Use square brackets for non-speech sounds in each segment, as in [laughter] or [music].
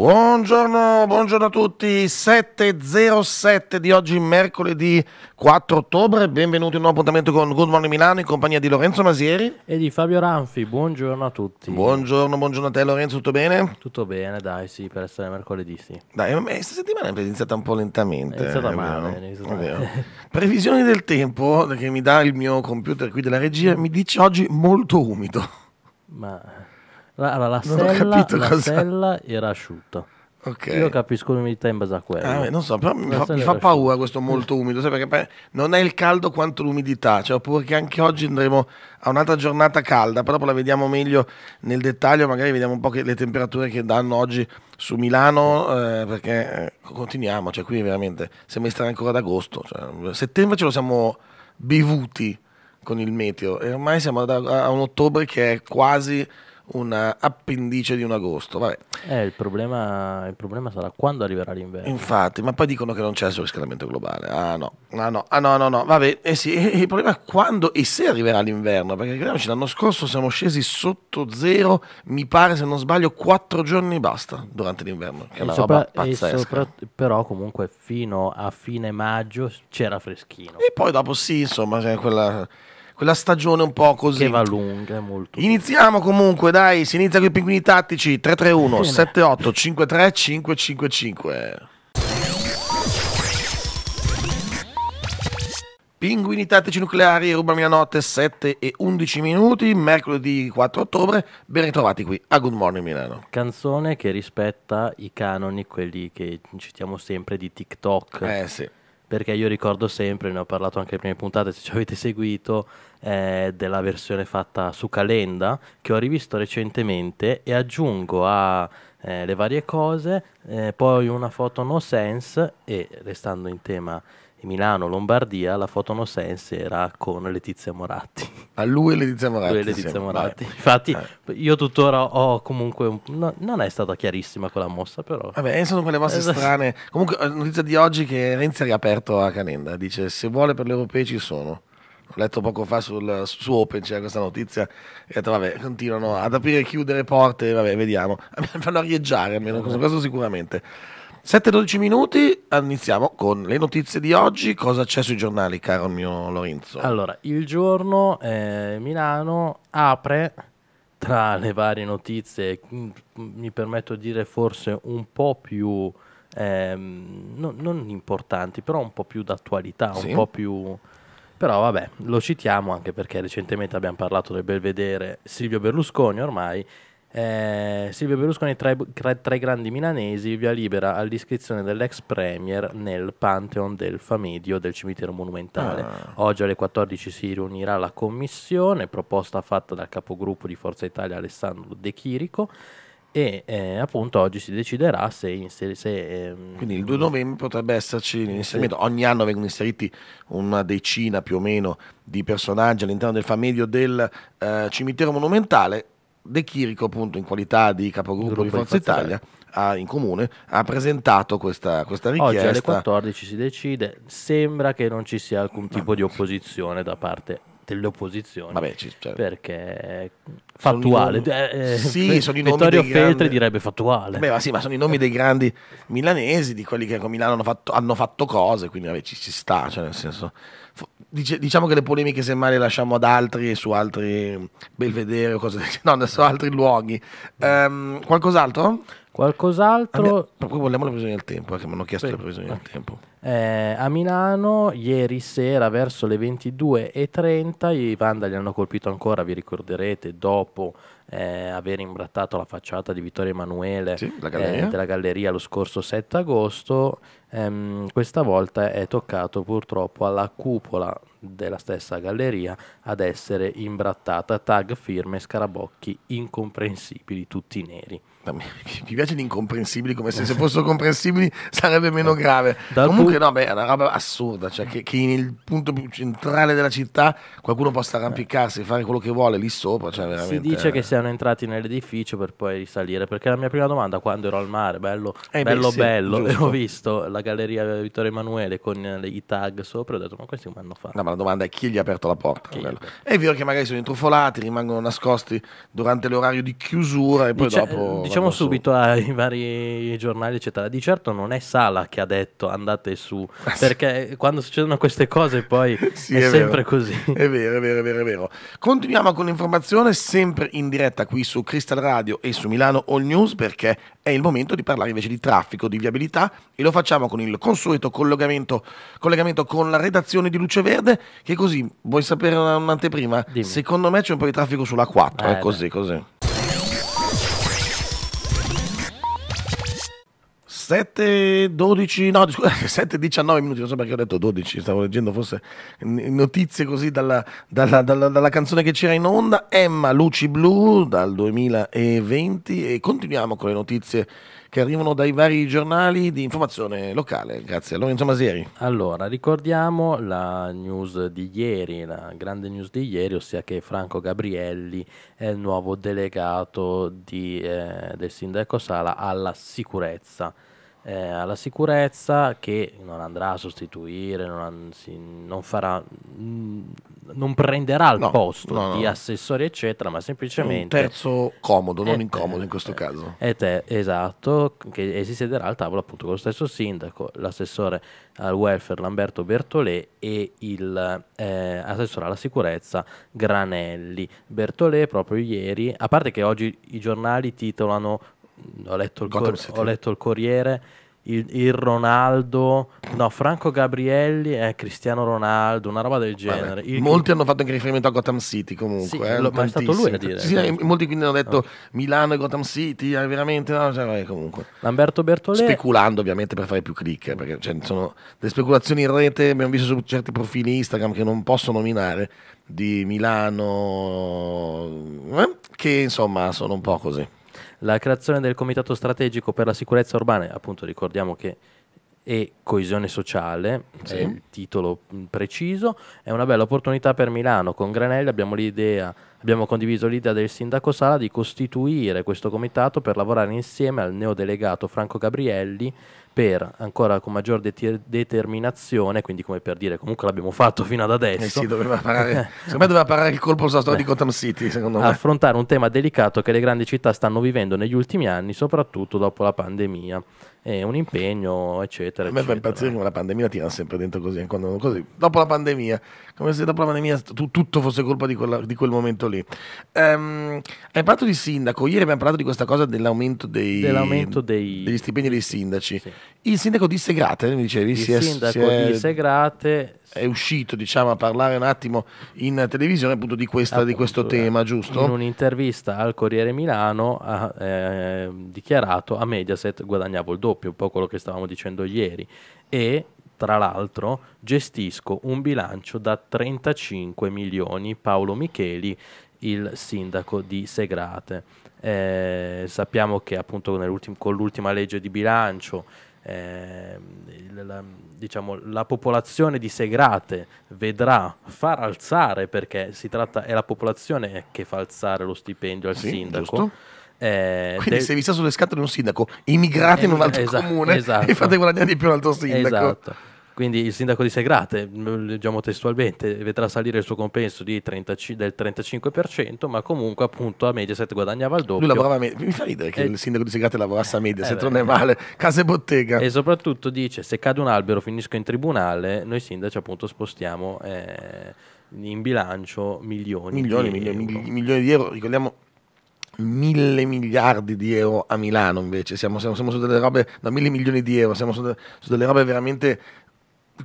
Buongiorno, buongiorno, a tutti, 7.07 di oggi mercoledì 4 ottobre, benvenuti a un nuovo appuntamento con Good Morning Milano in compagnia di Lorenzo Masieri e di Fabio Ranfi, buongiorno a tutti. Buongiorno, buongiorno a te Lorenzo, tutto bene? Tutto bene, dai sì, per essere mercoledì sì. Dai, ma questa settimana è iniziata un po' lentamente. È iniziata male, è iniziata male. Previsioni del tempo che mi dà il mio computer qui della regia, mi dice oggi molto umido. Ma... La, allora, la, sella, la cosa... sella, era asciutta. Okay. Io capisco l'umidità in base a quello. Ah, non so, però mi fa, mi fa paura questo molto umido, sai, perché non è il caldo quanto l'umidità, cioè, oppure che anche oggi andremo a un'altra giornata calda, però la vediamo meglio nel dettaglio, magari vediamo un po' le temperature che danno oggi su Milano, eh, perché eh, continuiamo, cioè qui veramente sembra di ancora ad agosto, cioè, settembre ce lo siamo bevuti con il meteo e ormai siamo a, a un ottobre che è quasi un appendice di un agosto. Vabbè. Eh, il, problema, il, problema, sarà quando arriverà l'inverno. Infatti, ma poi dicono che non c'è il surriscaldamento globale. Ah no, ah no, ah no, no, no. Vabbè, eh sì, eh, il problema è quando e se arriverà l'inverno, perché crediamoci, l'anno scorso siamo scesi sotto zero, mi pare se non sbaglio, quattro giorni basta durante l'inverno. Che è una sopra, roba pazzesca. Sopra, però comunque fino a fine maggio c'era freschino. E poi dopo sì, insomma, c'è quella quella stagione un po' così. Che va lunga, molto. Iniziamo comunque, dai, si inizia con i pinguini tattici 331 78 53 555. Pinguini tattici nucleari, rubami la notte 7 e 11 minuti, mercoledì 4 ottobre, ben ritrovati qui a Good Morning Milano. Canzone che rispetta i canoni, quelli che citiamo sempre di TikTok. Eh sì. Perché io ricordo sempre, ne ho parlato anche nelle prime puntate, se ci avete seguito, eh, della versione fatta su Calenda che ho rivisto recentemente e aggiungo a eh, le varie cose eh, poi una foto no sense e restando in tema Milano, Lombardia, la foto no sense era con Letizia Moratti. A lui e Letizia Moratti. Lui Letizia sì, Moratti. Vabbè. Infatti eh. io tuttora ho comunque... Un... No, non è stata chiarissima quella mossa però. Vabbè, sono quelle mosse esatto. strane. Comunque eh, notizia di oggi che Renzi ha riaperto a Canenda, dice se vuole per gli europei ci sono ho letto poco fa sul, su Open c'era questa notizia e ho detto vabbè continuano ad aprire e chiudere porte vabbè vediamo fanno [laughs] arieggiare almeno questo, questo sicuramente 7-12 minuti, iniziamo con le notizie di oggi. Cosa c'è sui giornali, caro mio Lorenzo? Allora, il giorno eh, Milano apre tra le varie notizie, mm, mi permetto di dire forse un po' più, eh, no, non importanti, però un po' più d'attualità, sì. un po' più però vabbè, lo citiamo anche perché recentemente abbiamo parlato del belvedere Silvio Berlusconi ormai. Eh, Silvio Berlusconi tra i, tra i grandi milanesi via libera all'iscrizione dell'ex premier nel Pantheon del Famedio del cimitero monumentale. Ah. Oggi alle 14 si riunirà la commissione proposta fatta dal capogruppo di Forza Italia Alessandro De Chirico e eh, appunto oggi si deciderà se, inserire. ehm, quindi il 2 novembre potrebbe esserci l'inserimento sì. ogni anno vengono inseriti una decina più o meno di personaggi all'interno del famedio del eh, cimitero monumentale De Chirico appunto in qualità di capogruppo di Forza, di Forza Italia, Italia. Ha, in comune ha presentato questa, questa, richiesta oggi alle 14 si decide sembra che non ci sia alcun tipo di opposizione da parte parte le opposizioni. Vabbè, ci, cioè, perché fattuale. Sono eh, eh, sì, eh, sono i nomi Vittorio Feltri grandi... direbbe fattuale. Beh, ma sì, ma sono i nomi dei grandi milanesi, di quelli che con Milano hanno fatto, hanno fatto cose, quindi vabbè, ci, ci sta, cioè nel senso diciamo che le polemiche semmai le lasciamo ad altri su altri belvedere o cose del genere, no, su altri luoghi. Um, qualcos'altro? Qualcos'altro. Abbiamo, vogliamo la previsione del tempo, perché eh, mi hanno chiesto sì. la previsione del eh. tempo. Eh, a Milano, ieri sera verso le 22.30, i Vandali hanno colpito ancora, vi ricorderete, dopo eh, aver imbrattato la facciata di Vittorio Emanuele sì, eh, galleria. Eh, della galleria lo scorso 7 agosto. Ehm, questa volta è toccato purtroppo alla cupola della stessa galleria ad essere imbrattata. Tag firme scarabocchi incomprensibili, tutti neri mi [laughs] piace l'incomprensibile come se, se fossero comprensibili sarebbe meno grave [laughs] Dal comunque no beh, è una roba assurda cioè che, che nel punto più centrale della città qualcuno possa arrampicarsi e fare quello che vuole lì sopra cioè veramente... si dice che eh. siano entrati nell'edificio per poi risalire perché la mia prima domanda quando ero al mare bello eh bello beh, sì, bello e [laughs] ho visto la galleria Vittorio Emanuele con i tag sopra e ho detto ma questi come hanno fatto no ma la domanda è chi gli ha aperto la porta è vero che magari sono intrufolati rimangono nascosti durante l'orario di chiusura e poi Dice, dopo eh, diciamo subito su. ai vari giornali, eccetera. Di certo non è Sala che ha detto andate su, ah, perché quando succedono queste cose poi [laughs] sì, è, è sempre così. È vero, è vero, è vero, è vero. Continuiamo con l'informazione sempre in diretta qui su Crystal Radio e su Milano All News perché è il momento di parlare invece di traffico, di viabilità e lo facciamo con il consueto collegamento, collegamento con la redazione di Luce Verde che così, vuoi sapere un'anteprima? Dimmi. Secondo me c'è un po' di traffico sulla 4, eh, così, così. 7, 12, no, scusate, 7, 19 minuti, non so perché ho detto 12, stavo leggendo forse notizie così dalla, dalla, dalla, dalla canzone che c'era in onda, Emma Luci Blu dal 2020 e continuiamo con le notizie che arrivano dai vari giornali di informazione locale. Grazie. Lorenzo Masieri. Allora, ricordiamo la news di ieri, la grande news di ieri, ossia che Franco Gabrielli è il nuovo delegato di, eh, del sindaco Sala alla sicurezza eh, alla sicurezza che non andrà a sostituire, non, anzi, non, farà, mm, non prenderà il no, posto no, di no. assessori eccetera, ma semplicemente... Un terzo comodo, non eh, incomodo in eh, questo caso. È eh, te, esatto, che si siederà al tavolo appunto con lo stesso sindaco, l'assessore al welfare Lamberto Bertolè e il eh, assessore alla sicurezza Granelli. Bertolè proprio ieri, a parte che oggi i giornali titolano ho letto il, cor- ho letto il Corriere, il, il, Ronaldo, no, Franco Gabrielli è eh, Cristiano Ronaldo, una roba del genere. Vabbè, molti il... hanno fatto anche riferimento a Gotham City comunque. Sì, eh, lo, ma è stato lui a dire. Sì, sì, eh, molti quindi hanno detto okay. Milano e Gotham City, eh, veramente no, cioè, comunque. Lamberto Bertolini. Speculando ovviamente per fare più click, eh, perché cioè, sono delle speculazioni in rete, abbiamo visto su certi profili Instagram che non posso nominare, di Milano, eh, che insomma sono un po' così la creazione del Comitato Strategico per la Sicurezza Urbana, appunto ricordiamo che e coesione sociale, sì. è il titolo preciso, è una bella opportunità per Milano. Con Granelli abbiamo, abbiamo, condiviso l'idea del sindaco Sala di costituire questo comitato per lavorare insieme al neodelegato Franco Gabrielli per ancora con maggior de- determinazione, quindi come per dire comunque l'abbiamo fatto fino ad adesso. Eh sì, doveva parare, secondo me doveva parare il colpo sulla storia di Gotham City, secondo me. Affrontare un tema delicato che le grandi città stanno vivendo negli ultimi anni, soprattutto dopo la pandemia eh, un impegno, eccetera. A me fa impazzire come la pandemia tira sempre dentro così, eh, così, dopo la pandemia, come se dopo la pandemia tu, tutto fosse colpa di, quella, di quel momento lì. Um, hai parlato di sindaco, ieri abbiamo parlato di questa cosa dell'aumento, dei, dell'aumento dei... degli stipendi dei sindaci. Sì. Il sindaco di Segrate, mi dicevi, il si è, sindaco si è, di Segrate è uscito diciamo, a parlare un attimo in televisione appunto di, questa, appunto, di questo tema, giusto? In un'intervista al Corriere Milano ha eh, dichiarato a Mediaset guadagnavo il doppio, un po' quello che stavamo dicendo ieri, e tra l'altro gestisco un bilancio da 35 milioni, Paolo Micheli, il sindaco di Segrate. Eh, sappiamo che appunto con l'ultima legge di bilancio eh, la, diciamo, la popolazione di Segrate vedrà far alzare, perché si tratta, è la popolazione che fa alzare lo stipendio al sì, sindaco. Giusto. Eh, Quindi del... se vi sta sulle scatole un sindaco, immigrate eh, in un altro esatto, comune esatto. e fate guadagnare di più un altro sindaco. Esatto. Quindi il sindaco di Segrate, mm, leggiamo testualmente, vedrà salire il suo compenso 35, del 35%, ma comunque appunto a Mediaset guadagnava il doppio. Lui lavorava a Mediaset, mi fa ridere che eh, il sindaco di Segrate lavorasse a eh, Mediaset, eh, non è eh. male, casa e bottega. E soprattutto dice, se cade un albero finisco in tribunale, noi sindaci appunto spostiamo eh, in bilancio milioni, milioni, di milioni, euro. milioni di euro, ricordiamo mille miliardi di euro a Milano invece, siamo, siamo, siamo su delle robe da mille milioni di euro, siamo su, de, su delle robe veramente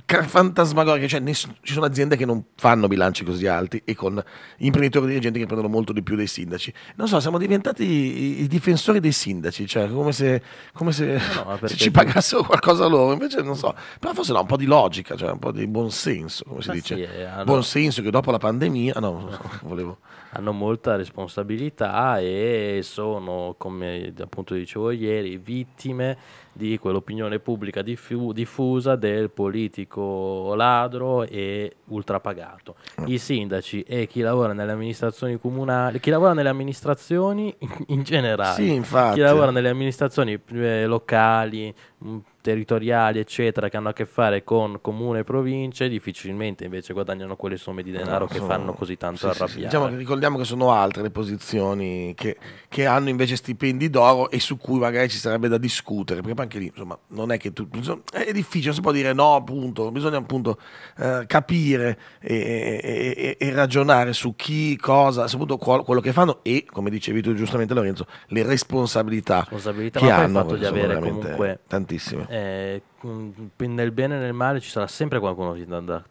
fantasmagorica, cioè ness- ci sono aziende che non fanno bilanci così alti e con imprenditori di gente che prendono molto di più dei sindaci. Non so, siamo diventati i, i difensori dei sindaci, cioè come se, come se, no, [laughs] se ci pagassero qualcosa loro, invece non so, però forse no, un po' di logica, cioè un po' di buonsenso, come si Ma dice. Sì, eh, allora... Buonsenso che dopo la pandemia, ah, no, so, [laughs] volevo... hanno molta responsabilità e sono, come appunto dicevo ieri, vittime di quell'opinione pubblica diffu- diffusa del politico ladro e ultrapagato. Ah. I sindaci e chi lavora nelle amministrazioni comunali, chi lavora nelle amministrazioni in generale, sì, chi lavora nelle amministrazioni eh, locali, territoriali, eccetera, che hanno a che fare con comune e province, difficilmente invece guadagnano quelle somme di denaro no, che sono, fanno così tanto sì, arrabbiare. Sì, diciamo ricordiamo che sono altre le posizioni che, che, hanno invece stipendi d'oro e su cui magari ci sarebbe da discutere, perché anche lì, insomma, non è che tu, insomma, è difficile, non si può dire no, appunto, bisogna appunto eh, capire e, e, e, e, ragionare su chi, cosa, soprattutto qual, quello che fanno e, come dicevi tu giustamente Lorenzo, le responsabilità, responsabilità che hanno. Il fatto di avere comunque tantissime. Eh, eh, nel bene e nel male ci sarà sempre qualcuno che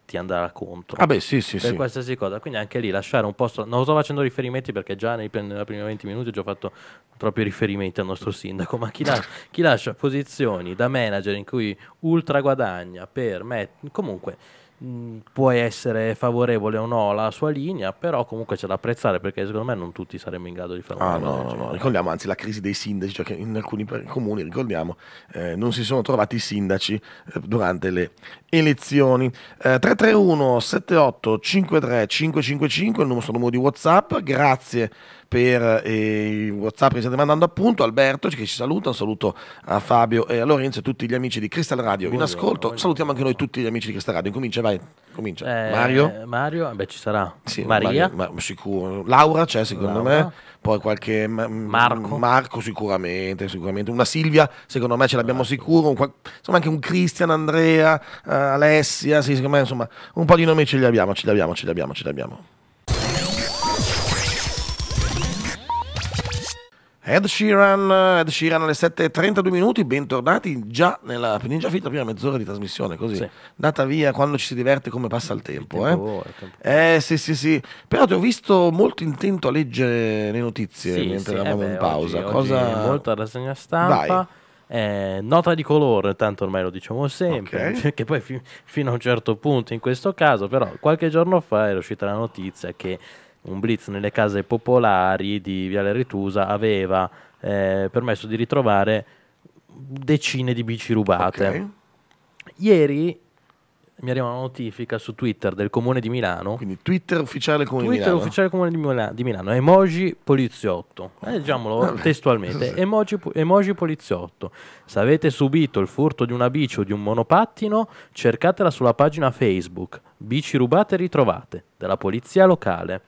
ti andrà contro. Ah beh, sì, sì, per sì. qualsiasi cosa. Quindi anche lì lasciare un posto. Non sto facendo riferimenti perché già nei, nella prima 20 minuti ho già fatto troppi riferimenti al nostro sindaco. [laughs] Ma chi, la, chi lascia posizioni da manager in cui ultra guadagna per me. Comunque mh, mm, puoi essere favorevole o no alla sua linea, però comunque c'è da apprezzare perché secondo me non tutti saremmo in grado di farlo. ah, no, no, no, ricordiamo anzi la crisi dei sindaci, cioè che in alcuni comuni, ricordiamo, eh, non si sono trovati i sindaci eh, durante le elezioni. Eh, 331 78 53 555 il nostro numero di WhatsApp, grazie per eh, WhatsApp che state mandando appunto, Alberto che ci saluta, un saluto a Fabio e a Lorenzo e tutti gli amici di Crystal Radio in ascolto. Buongiorno. Salutiamo anche noi tutti gli amici di Crystal Radio. Incomincia, vai. Comincia. Eh, Mario? Mario, eh, beh ci sarà. Sì, Maria? Mario, ma, sicuro. Laura c'è cioè, secondo Laura. me, poi qualche mm, mm, Marco. Marco sicuramente, sicuramente. Una Silvia secondo me ce l'abbiamo Marco. Esatto. sicuro, un, insomma anche un Cristian, Andrea, uh, Alessia, sì, secondo me insomma un po' di nomi ce li abbiamo, ce li abbiamo, ce li abbiamo, ce li abbiamo. Ed Sheeran, eh, Ed Sheeran alle 7.32 minuti, bentornati già nella già finita prima mezz'ora di trasmissione, così sì. data via quando ci si diverte come passa il tempo. Il tempo, eh. tempo. eh. sì sì sì, però ti ho visto molto intento a leggere le notizie sì, mentre sì, eravamo eh in pausa. Oggi, Cosa... oggi molta rassegna stampa. Dai. Eh, nota di colore, tanto ormai lo diciamo sempre, okay. [laughs] che poi fi- fino a un certo punto in questo caso, però qualche giorno fa è uscita la notizia che un blitz nelle case popolari di Viale Retusa aveva eh, permesso di ritrovare decine di bici rubate. Okay. Ieri mi arriva una notifica su Twitter del comune di Milano. Quindi Twitter ufficiale comune Twitter di Milano. Twitter ufficiale comune di, Milano, emoji poliziotto. Eh, leggiamolo Vabbè. testualmente, [laughs] emoji, emoji, poliziotto. Se avete subito il furto di una bici o di un monopattino, cercatela sulla pagina Facebook Bici rubate ritrovate della polizia locale.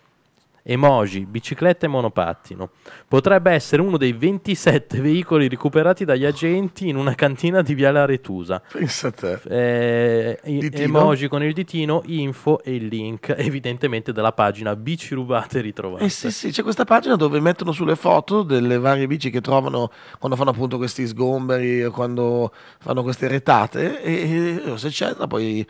Emoji, biciclette e monopattino. Potrebbe essere uno dei 27 [laughs] veicoli recuperati dagli agenti in una cantina di Viale Aretusa. Pensa a te. Eh, emoji con il ditino, info e il link [laughs] evidentemente della pagina bici rubate e ritrovate. Eh sì, sì, c'è questa pagina dove mettono sulle foto delle varie bici che trovano quando fanno appunto questi sgomberi, quando fanno queste retate e, e se c'è poi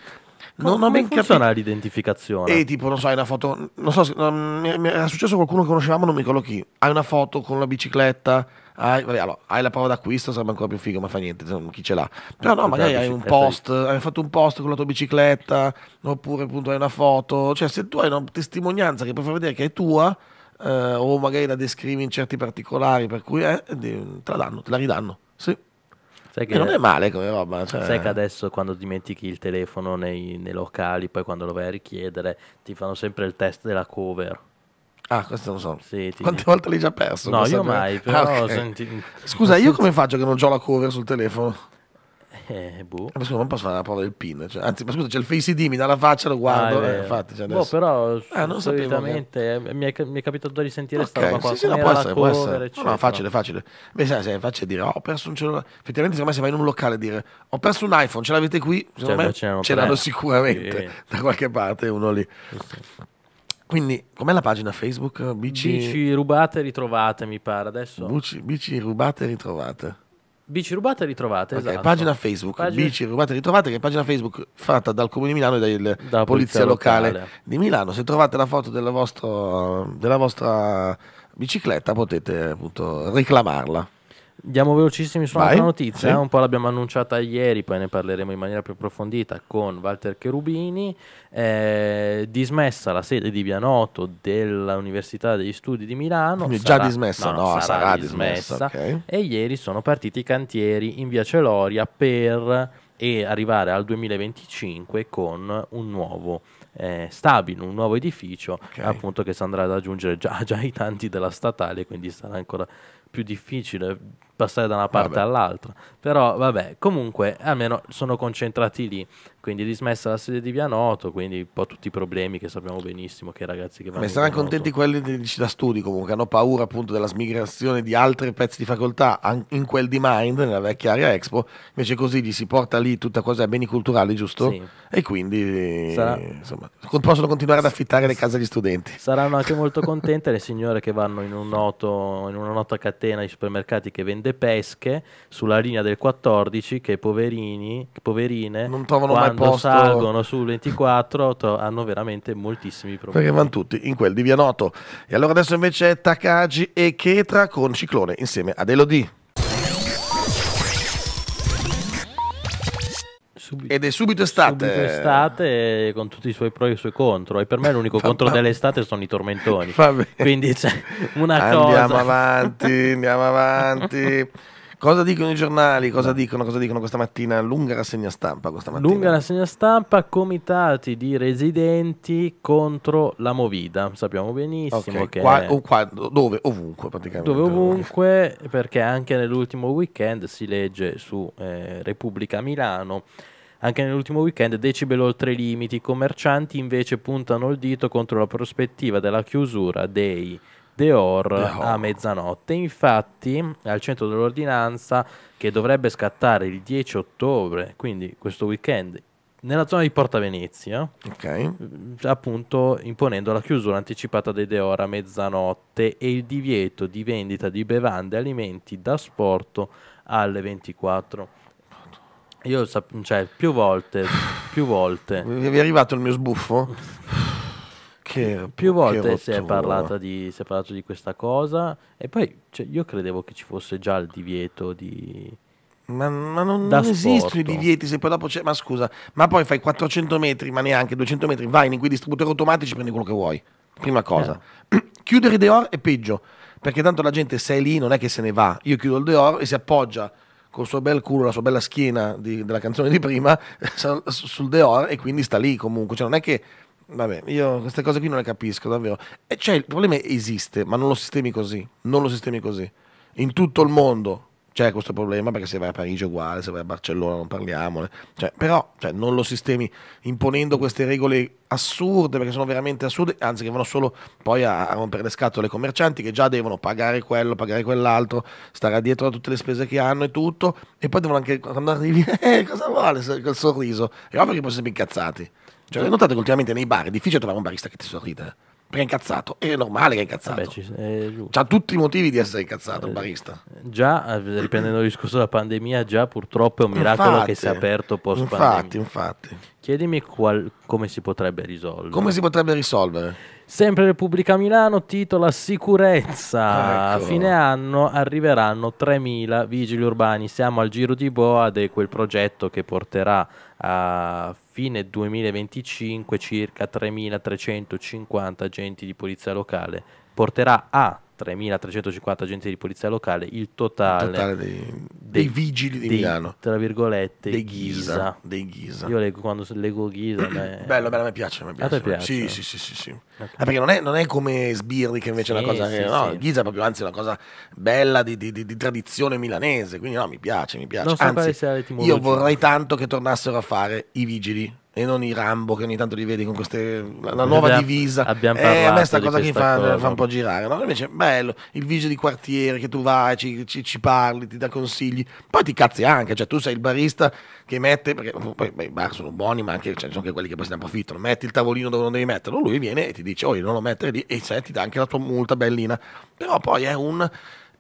non ho ben funziona capito. l'identificazione? E eh, tipo, non so, hai una foto. Non so, mi, mi era successo qualcuno che conoscevamo, non mi collochi. Hai una foto con la bicicletta. Hai, vabbè, allora, hai la prova d'acquisto, sarebbe ancora più figo, ma fa niente, chi ce l'ha. Però no, certo, magari hai un post, hai fatto un post con la tua bicicletta, oppure appunto hai una foto. Cioè, se tu hai una testimonianza che puoi far vedere che è tua, eh, o magari la descrivi in certi particolari, per cui eh, te la danno, te la ridanno. Sì. Sai che e non è male come roba. Cioè... Sai che adesso quando dimentichi il telefono nei, nei, locali, poi quando lo vai a richiedere, ti fanno sempre il test della cover. Ah, questo lo so. Sì, ti... Quante volte l'hai già perso? No, io mai. Però... Ah, okay. senti... Scusa, [laughs] io come faccio che non ho la cover sul telefono? Eh, boh. Eh, ma non posso fare la prova del PIN. Cioè, anzi, ma scusa, c'è il Face ID, mi dà la faccia, lo guardo. Ah, eh, infatti, cioè boh, adesso... boh, però ah, non solitamente che... Eh. mi, è, mi, è, capitato di sentire okay. sta roba qua. Sì, no, può essere, può essere. No, facile, facile. Beh, sai, sai, facile dire, oh, ho perso un cellulare. Effettivamente, secondo me, se vai in un locale a dire, ho perso un iPhone, ce l'avete qui? Secondo cioè, me, ce l'hanno sicuramente sì. da qualche parte uno lì. Quindi, com'è la pagina Facebook? Bici, bici rubate e ritrovate, mi pare. Adesso. Bici, bici rubate e ritrovate. Bici rubate ritrovate, okay, esatto. Pagina Facebook, pagina... bici rubate ritrovate, che è pagina Facebook fatta dal Comune di Milano e dalla polizia, polizia locale, locale, di Milano. Se trovate la foto della, vostro, della vostra bicicletta potete appunto reclamarla. Diamo velocissimi su un'altra notizia, sì. un po' l'abbiamo annunciata ieri, poi ne parleremo in maniera più approfondita con Walter Cherubini, eh, dismessa la sede di Vianoto dell'Università degli Studi di Milano. Quindi sarà, già dismessa? No, no, sarà, sarà dismessa. dismessa okay. E ieri sono partiti i cantieri in via Celoria per arrivare al 2025 con un nuovo eh, stabile, un nuovo edificio okay. appunto che si andrà ad aggiungere già, già, ai tanti della statale, quindi sarà ancora più difficile passare da una parte vabbè. all'altra. Però vabbè, comunque almeno sono concentrati lì. Quindi dismessa la sede di Via Noto, quindi un po' tutti i problemi che sappiamo benissimo che i ragazzi che vanno. Ne saranno contenti quelli di Città Studi comunque, hanno paura appunto della smigrazione di altri pezzi di facoltà in quel di Mind, nella vecchia area Expo, invece così gli si porta lì tutta cosa ai beni culturali, giusto? Sì. E quindi Sarà... insomma, possono continuare ad affittare le case agli studenti. Saranno anche molto contente le signore che vanno in, un noto, in una nota cattiva catena di supermercati che vende pesche sulla linea del 14 che poverini, poverine non trovano mai posto. salgono sul 24 hanno veramente moltissimi problemi. Perché vanno tutti in quel di Via Noto. E allora adesso invece è Takagi e Ketra con Ciclone insieme ad Elodie. subito, ed è subito estate. Subito estate con tutti i suoi pro e i suoi contro. E per me l'unico [laughs] contro dell'estate sono i tormentoni. Quindi c'è [laughs] una andiamo cosa. Andiamo avanti, andiamo avanti. [laughs] Cosa dicono i giornali? Cosa dicono, cosa dicono questa mattina? Lunga rassegna stampa questa mattina. Lunga rassegna stampa, comitati di residenti contro la Movida. Sappiamo benissimo okay. che... Qua, o qua, dove? Ovunque praticamente. Dove ovunque, perché anche nell'ultimo weekend si legge su eh, Repubblica Milano anche nell'ultimo weekend decibel oltre i limiti, i commercianti invece puntano il dito contro la prospettiva della chiusura dei Deor a mezzanotte. Infatti, al centro dell'ordinanza che dovrebbe scattare il 10 ottobre, quindi questo weekend, nella zona di Porta Venezia, okay. appunto imponendo la chiusura anticipata dei Deor a mezzanotte e il divieto di vendita di bevande e alimenti da sport alle 24. Io, cioè, più volte, più volte. Vi è arrivato il mio sbuffo? che, più volte che si, è di, si, è parlato di questa cosa e poi cioè, io credevo che ci fosse già il divieto di... Ma, ma non, non esistono i divieti se poi dopo c'è... Ma scusa, ma poi fai 400 metri, ma neanche 200 metri, vai in quei distributori automatici prendi quello che vuoi. Prima cosa. Eh. [clears throat] Chiudere i deor è peggio, perché tanto la gente se è lì non è che se ne va. Io chiudo il deor e si appoggia il suo bel culo, la sua bella schiena di, della canzone di prima [laughs] sul Deor e quindi sta lì comunque. Cioè, non è che vabbè, io queste cose qui non le capisco davvero. E cioè, il problema esiste, ma non lo sistemi così. Non lo sistemi così. In tutto il mondo, c'è questo problema perché se vai a Parigi è uguale, se vai a Barcellona non parliamone, cioè, però cioè, non lo sistemi imponendo queste regole assurde perché sono veramente assurde, anzi che vanno solo poi a, a rompere le scatole ai commercianti che già devono pagare quello, pagare quell'altro, stare dietro a tutte le spese che hanno e tutto e poi devono anche quando arrivi, [laughs] eh, cosa vuole quel sorriso, E ovvio che poi siamo incazzati. Cioè, notate che ultimamente nei bar è difficile trovare un barista che ti sorride. Eh. Perché è incazzato. È normale che è incazzato. Vabbè, ci, è C'ha tutti i motivi di essere incazzato il eh, barista. Già, eh, riprendendo il discorso della pandemia, già purtroppo è un miracolo infatti, che si è aperto post pandemia. Infatti, infatti. Chiedimi qual, come si potrebbe risolvere. Come si potrebbe risolvere? Sempre Repubblica Milano titola Sicurezza. Ecco. A fine anno arriveranno 3.000 vigili urbani. Siamo al giro di boa di quel progetto che porterà a fine 2025 circa 3.350 agenti di polizia locale. Porterà a 3.350 agenti di polizia locale, il totale, il totale dei, dei, vigili di dei, Milano. Tra virgolette, dei Ghisa. Ghisa. Dei Ghisa. Io leggo, quando leggo Ghisa. me... [clears throat] Bello, bello, a me piace. A me piace. A piace? Sì, sì, sì. sì, sì. Okay. Ah, perché non è, non è, come Sbirri che invece sì, è una cosa... Sì, che, no, Ghisa è proprio, anzi, una cosa bella di, di, di, tradizione milanese, quindi no, mi piace, mi piace. Non anzi, io vorrei tanto che tornassero a fare i vigili e non i Rambo che ogni tanto li vedi con queste, la, la nuova abbiamo, divisa. Abbiamo eh, a me sta cosa che fa, fa, un po' girare. No? Invece bello, il vigile di quartiere che tu vai, ci, ci, ci, parli, ti dà consigli, poi ti cazzi anche, cioè tu sei il barista che mette, perché poi beh, i bar sono buoni ma anche, cioè, sono anche quelli che poi se ne approfittano, metti il tavolino dove non devi metterlo, lui viene e ti dice oh io non lo mettere lì e cioè, ti dà anche la tua multa bellina, però poi è un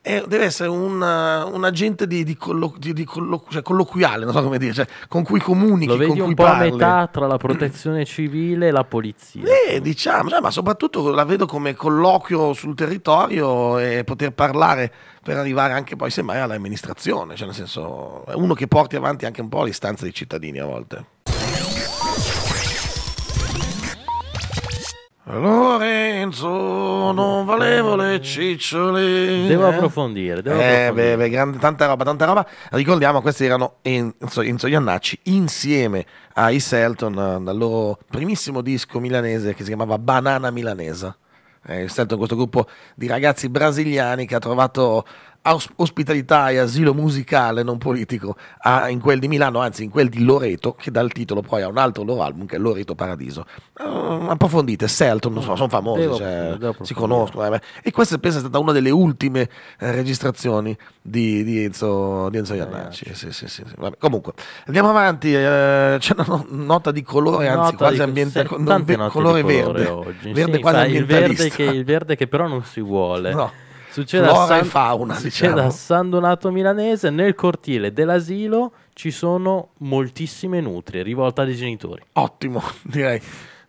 è, deve essere una, uh, un agente di, di, collo, di, di collo, cioè colloquiale, non so come dire, cioè, con cui comunichi. Lo vedi un po' parli. a metà tra la protezione civile e la polizia. Eh, diciamo, cioè, ma soprattutto la vedo come colloquio sul territorio e poter parlare per arrivare anche poi semmai all'amministrazione, cioè nel senso è uno che porti avanti anche un po' le istanze dei cittadini a volte. Lorenzo, non valevo le cicciole. Devo eh? approfondire. Devo eh, approfondire. Beh, beh, grande, tanta roba, tanta roba. Ricordiamo, questi erano Enzo, Enzo Iannacci insieme ai Selton eh, dal loro primissimo disco milanese che si chiamava Banana Milanesa. Eh, Is Elton, questo gruppo di ragazzi brasiliani che ha trovato ospitalità e asilo musicale non politico a, in quel di Milano, anzi in quel di Loreto, che dà il titolo poi a un altro loro album che è Loreto Paradiso. Uh, approfondite, Selton, non so, sono famosi, devo, cioè, devo si conoscono. Eh, e questa penso, è stata una delle ultime eh, registrazioni di, di, Enzo, di Enzo Iannacci. Eh, sì, sì, sì, Comunque, andiamo avanti, eh, c'è una nota di colore, anzi nota quasi ambientale, colore, colore verde. Oggi. Verde quasi ambientalista. Il verde, che, il verde che però non si vuole. No Succede Flora a San... e fauna. Succede diciamo. a San Donato Milanese, nel cortile dell'asilo ci sono moltissime nutrie, rivolte ai genitori. Ottimo, [laughs] direi.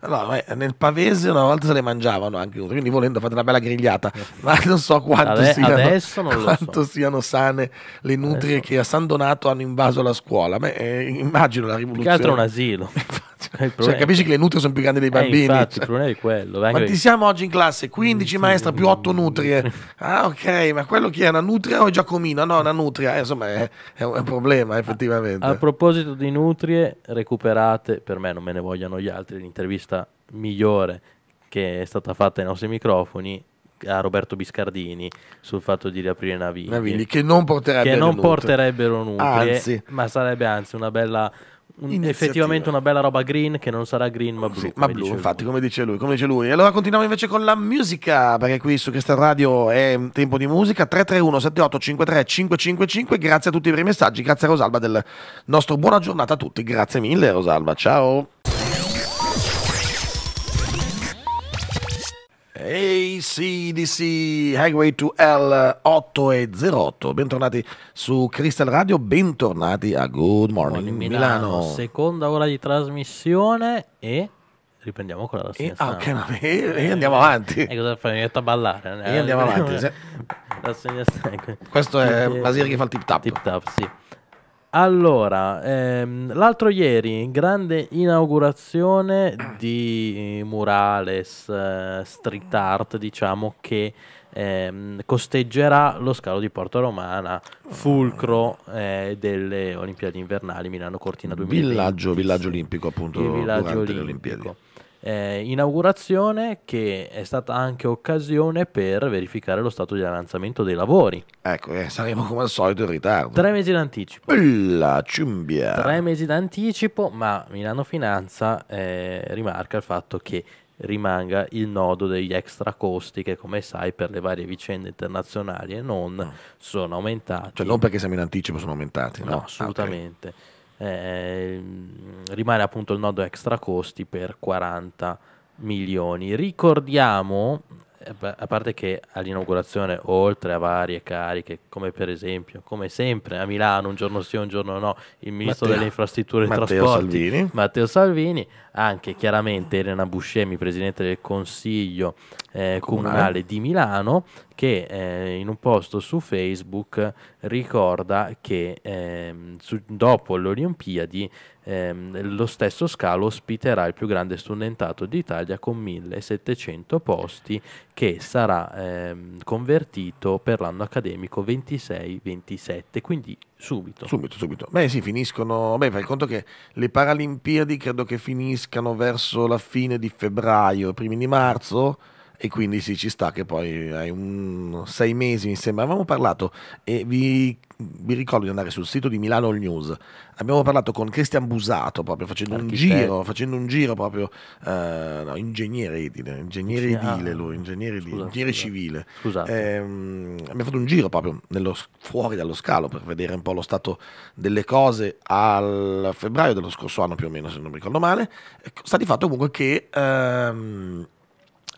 Allora, nel pavese una volta se le mangiavano anche nutrie, quindi volendo fate una bella grigliata, eh. [laughs] ma non so quanto, Ade- siano, non quanto so. siano, sane le nutrie adesso. che a San Donato hanno invaso la scuola. Beh, eh, immagino la rivoluzione. che altro un asilo. [laughs] Cioè, cioè capisci che le nutrie sono più grandi dei bambini? Eh, infatti, il problema è quello. Ma ti siamo oggi in classe? 15 maestra più 8 nutrie. [laughs] Ah, ok, ma quello chi è? Una nutria o è Giacomino? No, una nutria. Eh, insomma, è, è, un, problema, effettivamente. A, a, proposito di nutrie, recuperate, per me non me ne vogliono gli altri, l'intervista migliore che è stata fatta ai nostri microfoni a Roberto Biscardini sul fatto di riaprire Navigli, Navigli che non porterebbero, che non porterebbero nutrie, anzi. ma sarebbe anzi una bella un, effettivamente una bella roba green che non sarà green ma blu. Sì, ma blu, infatti, lui. come dice lui. Come dice lui. Allora continuiamo invece con la musica, perché qui su Christian Radio è tempo di musica. 331 78 53 555. Grazie a tutti per i messaggi, grazie a Rosalba del nostro buona giornata a tutti. Grazie mille Rosalba, ciao. ACDC Highway to L 8 e 08. Bentornati su Crystal Radio, bentornati a Good Morning Buon Milano. Milano. Seconda ora di trasmissione e riprendiamo con la rassegna e, okay, e, e, andiamo avanti. E cosa fai? Mi metto a ballare. E andiamo avanti. [laughs] Questo è Basir che fa il tip tap. Tip tap, sì. Allora, ehm, l'altro ieri, grande inaugurazione di murales, eh, street art, diciamo, che ehm, costeggerà lo scalo di Porta Romana, fulcro eh, delle Olimpiadi invernali Milano-Cortina 2020. Villaggio, villaggio olimpico, appunto, Il villaggio durante olimpico. le Olimpiadi eh, inaugurazione che è stata anche occasione per verificare lo stato di avanzamento dei lavori. Ecco, eh, saremo come al solito in ritardo. Tre mesi d'anticipo. Bella ciumbia. Tre mesi d'anticipo, ma Milano Finanza eh, rimarca il fatto che rimanga il nodo degli extra costi che come sai per le varie vicende internazionali e non sono aumentati. Cioè non perché siamo in anticipo sono aumentati, no? no ah, assolutamente. okay eh, rimane appunto il nodo extra costi per 40 milioni. Ricordiamo, eh, a parte che all'inaugurazione, oltre a varie cariche, come per esempio, come sempre a Milano, un giorno sì, un giorno no, il ministro Matteo, delle infrastrutture e trasporti Salvini. Matteo Salvini anche chiaramente Elena Buscemi, presidente del Consiglio eh, comunale di Milano, che eh, in un post su Facebook ricorda che ehm, su, dopo le Olimpiadi ehm, lo stesso scalo ospiterà il più grande studentato d'Italia con 1700 posti che sarà ehm, convertito per l'anno accademico 26-27, quindi Subito. Subito, subito. Beh sì, finiscono... Beh, fai conto che le Paralimpiadi credo che finiscano verso la fine di febbraio, primi di marzo e quindi sì, ci sta che poi hai un sei mesi, mi sembra, avevamo parlato e vi, vi ricordo di andare sul sito di Milano All News, abbiamo parlato con Cristian Busato proprio facendo Architect. un giro, facendo un giro proprio, eh, no, ingegnere edile, ingegnere Ingegna... Ah, edile lui, ingegnere, edile, ingegnere scusa. civile. Scusate. Eh, abbiamo fatto un giro proprio nello, fuori dallo scalo per vedere un po' lo stato delle cose al febbraio dello scorso anno più o meno, se non mi ricordo male. Ecco, sta di fatto comunque che... Ehm,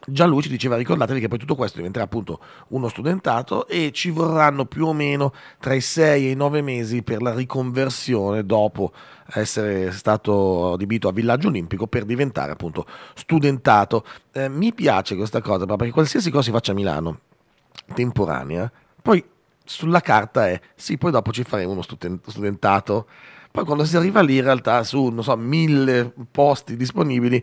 Gianluci diceva ricordatevi che poi tutto questo diventerà appunto uno studentato e ci vorranno più o meno tra i 6 e i 9 mesi per la riconversione dopo essere stato adibito a villaggio olimpico per diventare appunto studentato. Eh, mi piace questa cosa perché qualsiasi cosa si faccia a Milano temporanea, poi sulla carta è sì, poi dopo ci faremo uno studentato, poi quando si arriva lì in realtà su, non so, mille posti disponibili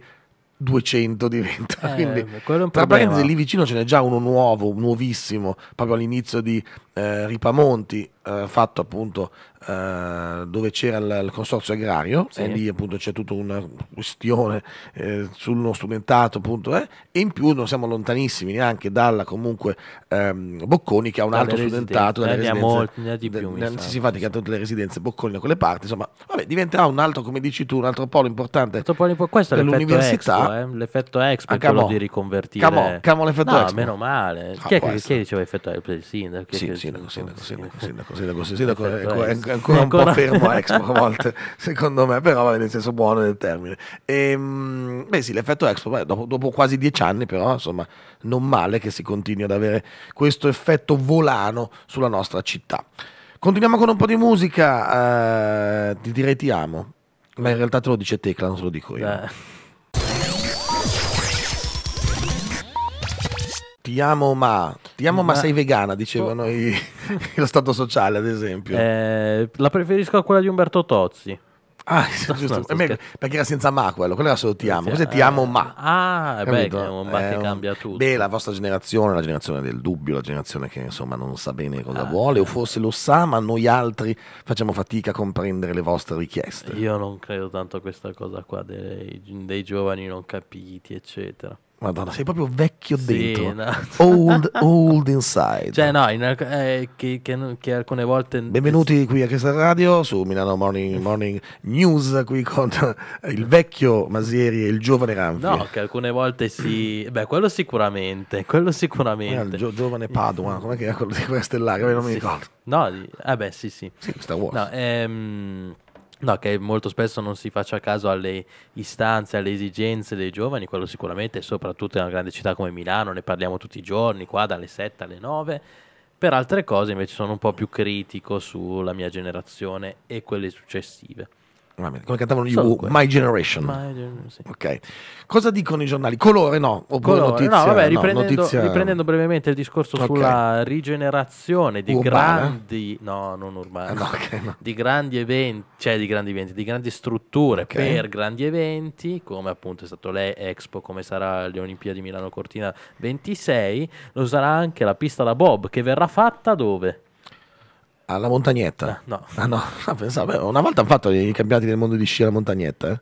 200 diventa. Eh, quindi, tra parentesi, lì vicino ce n'è già uno nuovo, nuovissimo, proprio all'inizio di, eh, Ripamonti eh, fatto appunto eh, dove c'era il, il, consorzio agrario sì. e lì appunto c'è tutta una questione eh, sullo strumentato appunto eh, e in più non siamo lontanissimi neanche dalla comunque ehm, Bocconi che ha un altro studentato dalle residenze, molti, ne di più, ne, si infatti che ha tutte le residenze Bocconi da quelle parti insomma vabbè diventerà un altro come dici tu un altro polo importante altro questo per l'università expo, eh, l'effetto expo ah, quello di riconvertire camò, camò l'effetto no, expo meno male ah, chi, è che, chi diceva effetto expo il sindaco sì, sì, sindaco, sindaco, sindaco, sindaco, sindaco, sindaco, sindaco è, eh, è, ancora un po' fermo eh, Expo a volte, [laughs] secondo me, però va nel senso buono del termine. E, ehm, beh sì, l'effetto Expo, beh, dopo, dopo, quasi dieci anni però, insomma, non male che si continui ad avere questo effetto volano sulla nostra città. Continuiamo con un po' di musica, eh, ti direi ti amo, ma in realtà te lo dice Tecla, non te lo dico io. Beh. ti amo ma, ti amo ma, ma sei vegana, dicevano oh. i, [laughs] lo Stato Sociale ad esempio. Eh, la preferisco a quella di Umberto Tozzi. Ah, [laughs] no, giusto. No, eh, me, perché era senza ma quello, quello era solo ti amo, cos'è eh, ti amo eh, ma. Ah, Capito? beh, è un ma che eh, cambia tutto. Beh, la vostra generazione, la generazione del dubbio, la generazione che insomma non sa bene cosa ah, vuole eh. o forse lo sa, ma noi altri facciamo fatica a comprendere le vostre richieste. Io non credo tanto a questa cosa qua dei, dei giovani non capiti, eccetera. Madonna, sei proprio vecchio dentro. no. [laughs] old, old inside. Cioè, no, in, eh, che, che, che, alcune volte. Benvenuti qui a questa radio su Milano Morning, Morning News. Qui con [laughs] il vecchio Masieri e il giovane Ramfi. No, che alcune volte si. [clears throat] Beh, quello sicuramente. Quello sicuramente. Eh, il gio, giovane Padua, come che è quello di Castellare? Non mi ricordo. No, eh beh, sì, sì. Sì, Star Wars. No, ehm. No, che molto spesso non si faccia caso alle istanze, alle esigenze dei giovani, quello sicuramente, soprattutto in una grande città come Milano, ne parliamo tutti i giorni, qua dalle 7 alle 9. Per altre cose invece sono un po' più critico sulla mia generazione e quelle successive come cantavano gli Who, My Generation. My Generation sì. Ok. Cosa dicono i giornali? Colore no, oppure Colore. notizia? No, vabbè, riprendendo, no, notizia... riprendendo brevemente il discorso okay. sulla rigenerazione di urbana. grandi no, non urbana, ah, no, okay, no. di grandi eventi, cioè di grandi eventi, di grandi strutture okay. per grandi eventi, come appunto è stato l'Expo, come sarà le Olimpiadi Milano Cortina 26, lo sarà anche la pista da bob che verrà fatta dove? Alla montagnetta? Eh, no. Ah no, [laughs] pensavo, una volta hanno fatto i campionati del mondo di sci alla montagnetta, eh?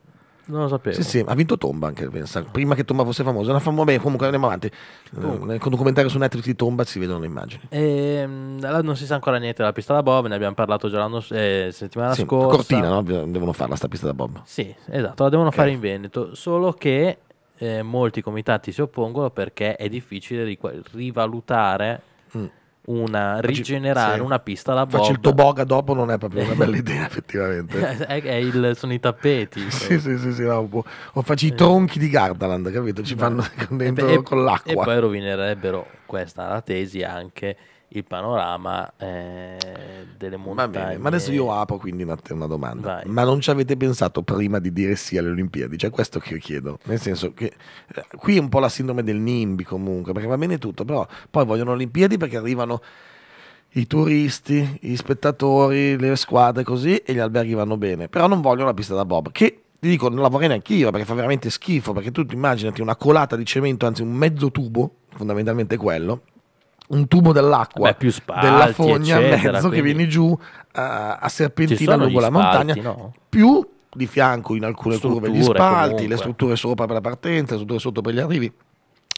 Non lo sapevo. Sì, sì, ha vinto Tomba anche, pensa. Prima che Tomba fosse famoso. Una fam- vabbè, comunque andiamo avanti. Comunque. Eh, con documentario su Netflix di Tomba si vedono le immagini. E, ehm, non si sa ancora niente della pista da Bob, ne abbiamo parlato già la eh, settimana sì, scorsa. Cortina, no? Devono farla sta pista da Bob. Sì, esatto, la devono okay. fare in Veneto. Solo che eh, molti comitati si oppongono perché è difficile rivalutare... Mm una, rigenerare sì. una pista alla bob. Faccio il toboga dopo non è proprio una [laughs] bella idea effettivamente. [laughs] è, è il, sono i tappeti. [laughs] sì, sì, sì, sì, no, boh. o faccio i eh. tronchi di Gardaland, capito? Ci fanno dentro e, con l'acqua. E poi rovinerebbero questa la tesi anche il panorama eh, delle montagne. Bene, ma adesso io apro quindi una, una domanda. Vai. Ma non ci avete pensato prima di dire sì alle Olimpiadi? Cioè questo che io chiedo. Nel senso che eh, qui è un po' la sindrome del NIMBY comunque, perché va bene tutto, però poi vogliono Olimpiadi perché arrivano i turisti, gli spettatori, le squadre così e gli alberghi vanno bene. Però non vogliono la pista da Bob, che ti dico non la vorrei neanche io perché fa veramente schifo, perché tu immaginati una colata di cemento, anzi un mezzo tubo, fondamentalmente quello, un tubo dell'acqua, Beh, più spalti, della fogna eccetera, mezzo quindi... che vieni giù uh, a serpentina lungo la montagna, no? più di fianco in alcune strutture, curve gli spalti, comunque. le strutture sopra per la partenza, le strutture sotto per gli arrivi.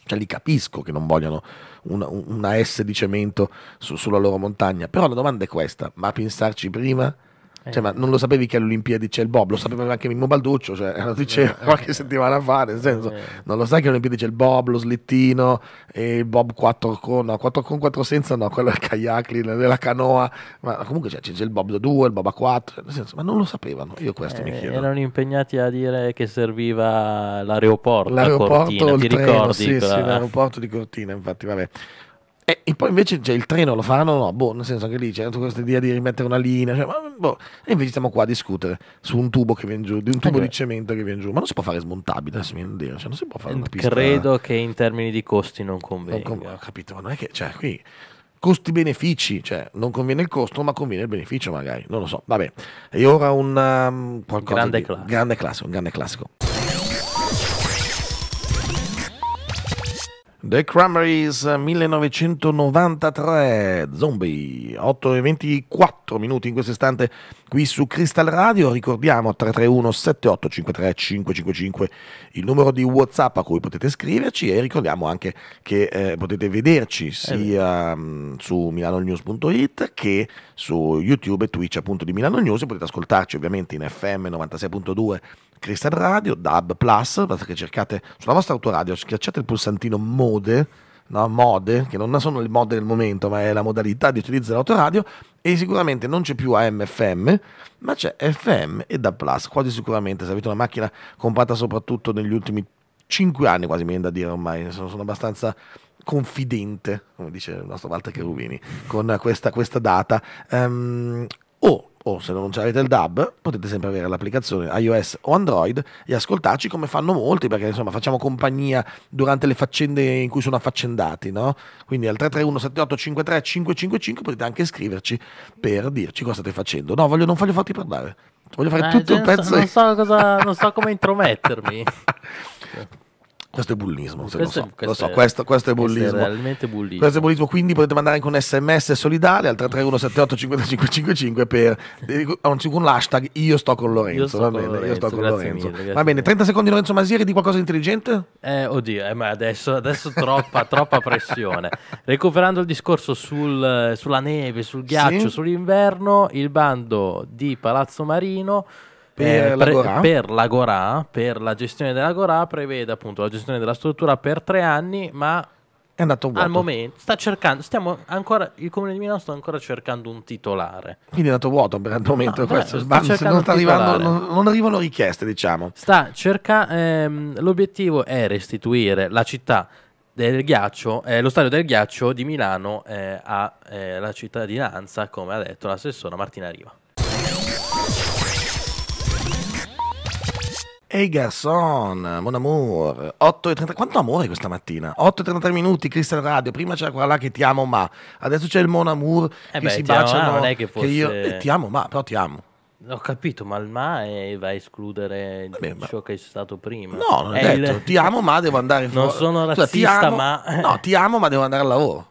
Cioè li capisco che non vogliono una, una S di cemento su, sulla loro montagna, però la domanda è questa, ma pensarci prima? Eh. Cioè, ma non lo sapevi che alle Olimpiadi c'è il Bob, lo sapeva anche Mimmo Balduccio, cioè, lo diceva eh, qualche eh. settimana fa, nel senso, non lo sai che alle Olimpiadi c'è il Bob, lo slittino, e il Bob 4 con, no, 4 con 4 senza, no, quello è il kayak, la canoa, ma comunque cioè, c'è, c'è il Bob da 2, il Bob a 4, nel senso, ma non lo sapevano, io questo mi chiedo. Erano impegnati a dire che serviva l'aeroporto, l'aeroporto Cortina, il ti treno, ricordi? Sì, sì, l'aeroporto di Cortina, infatti, vabbè. E, e, poi invece cioè, il treno lo faranno no, boh, nel senso che lì c'è tutta questa idea di rimettere una linea, cioè, ma, boh. e invece stiamo qua a discutere su un tubo che viene giù, di un tubo okay. Eh. di cemento che viene giù, ma non si può fare smontabile, adesso mi dire, cioè, non si può fare una pista. Credo che in termini di costi non convenga. Non con... ho capito, ma non è che, cioè, qui costi-benefici, cioè non conviene il costo ma conviene il beneficio magari, non lo so, vabbè. E ora un um, grande, di... classico. grande classico, un grande classico. The Cranberries 1993, eh, Zombie, 8 e 24 minuti in questo istante qui su Crystal Radio, ricordiamo 331 7853 555 il numero di Whatsapp a cui potete scriverci e ricordiamo anche che eh, potete vederci sia eh. su milanonews.it che su YouTube e Twitch appunto di Milano News e potete ascoltarci ovviamente in FM 96.2 Crystal Radio, DAB Plus, basta che cercate sulla vostra autoradio, schiacciate il pulsantino mode, no? mode, che non sono le mode del momento, ma è la modalità di utilizzo dell'autoradio, e sicuramente non c'è più AMFM, ma c'è FM e DAB Plus, quasi sicuramente, se avete una macchina comprata soprattutto negli ultimi 5 anni, quasi mi viene da dire ormai, sono, sono abbastanza confidente, come dice il nostro Walter Cherubini, con questa, questa data. Um, ehm, o oh, o se non avete il DAB potete sempre avere l'applicazione iOS o Android e ascoltarci come fanno molti perché insomma facciamo compagnia durante le faccende in cui sono affaccendati no? quindi al 331 7853 555 potete anche scriverci per dirci cosa state facendo no voglio, non voglio farti parlare voglio fare eh, tutto il pezzo non so, cosa, non so come intromettermi [laughs] Questo è bullismo, questo, lo so, questo, lo so è, questo, questo, è bullismo. Questo è realmente bullismo. Questo è bullismo, quindi potete mandare anche un sms solidale al 331-7855555 per anzi, eh, con l'hashtag io sto con Lorenzo. Io sto va con bene, Lorenzo, io sto con Lorenzo. va bene, 30 secondi Lorenzo Masieri di qualcosa di intelligente? Eh, oddio, eh, ma adesso, adesso troppa, troppa pressione. [laughs] Recuperando il discorso sul, sulla neve, sul ghiaccio, sì? sull'inverno, il bando di Palazzo Marino per, eh, la per, la per la gestione della Gorà, prevede appunto la gestione della struttura per tre anni, ma è andato vuoto. Al momento sta cercando, stiamo ancora, il comune di Milano sta ancora cercando un titolare. Quindi è andato vuoto per il momento, no, questo, beh, sta non, sta arrivando, non, non, arrivano richieste, diciamo. Sta cerca, ehm, l'obiettivo è restituire la città del ghiaccio, eh, lo stadio del ghiaccio di Milano eh, alla eh, cittadinanza, come ha detto l'assessora Martina Riva. Ehi hey garçon, buon amour. 8.30, quanto amore questa mattina? 8 e 33 minuti, Cristian Radio, prima c'era quella là che ti amo ma, adesso c'è il mon amour eh che beh, si baciano, amo, ah, non è che, fosse... che io eh, ti amo ma, però ti amo. Ho capito, ma il ma è, va a escludere Vabbè, eh ma... ciò che è stato prima. No, non è detto, il... ti amo ma devo andare fuori. Non sono razzista Scusa, ti amo, ma... no, ti amo ma devo andare al lavoro.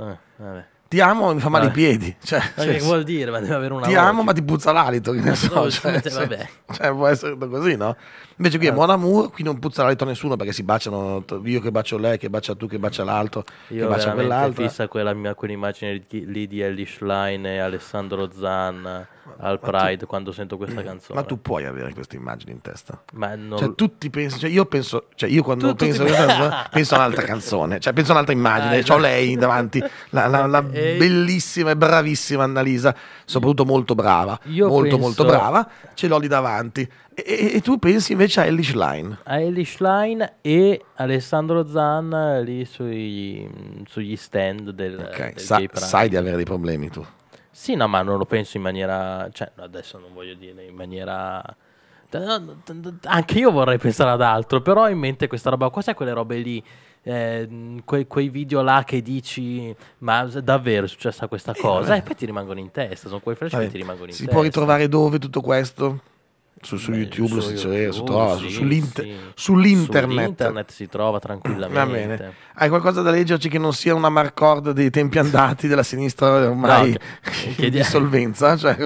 Eh, vabbè ti amo mi fa male i eh. piedi. Cioè, ma cioè, che vuol dire? Ma deve avere una ti voce. amo ma ti puzza l'alito, che ne so. No, cioè, cioè, [laughs] vabbè. Cioè, può essere così, no? Invece qui è eh. Mon Amour, qui non puzza l'alito a nessuno perché si baciano, io che bacio lei, che bacia tu, che bacia l'altro, io che bacia quell'altro. fissa quella mia, quell'immagine lì di Ellie Schlein e Alessandro Zanna al Pride tu, quando sento questa mm. canzone. Ma tu puoi avere questa immagine in testa? Ma non... Cioè, tutti pensano, cioè, io penso, cioè, io quando tutti penso, ti... penso, penso a un'altra canzone, cioè, penso a un'altra immagine, ah, esatto. ho lei davanti, la, la, la [laughs] e... bellissima e bravissima Annalisa, soprattutto molto brava, io molto penso... molto brava, ce l'ho lì davanti. E, e, tu pensi invece a Elish Line? A Elish Line e Alessandro Zan lì sui, sugli stand del, okay. del Sa- Sai di avere dei problemi tu? Sì, no, ma non lo penso in maniera... Cioè, adesso non voglio dire in maniera... Anche io vorrei pensare ad altro, però ho in mente questa roba Cos'è quelle robe lì, eh, que- quei video là che dici ma davvero è successa questa eh, cosa eh, e poi ti rimangono in testa, sono quei flash Vabbè, che ti rimangono in si testa. Si può ritrovare dove tutto questo? su, su Beh, YouTube, su, YouTube, su, trova, sì, sull'inter- sì. sull'internet. Sull'internet si trova tranquillamente. Hai qualcosa da leggerci che non sia una marcord dei tempi [laughs] andati della sinistra ormai no, [laughs] chiedi- di solvenza? Cioè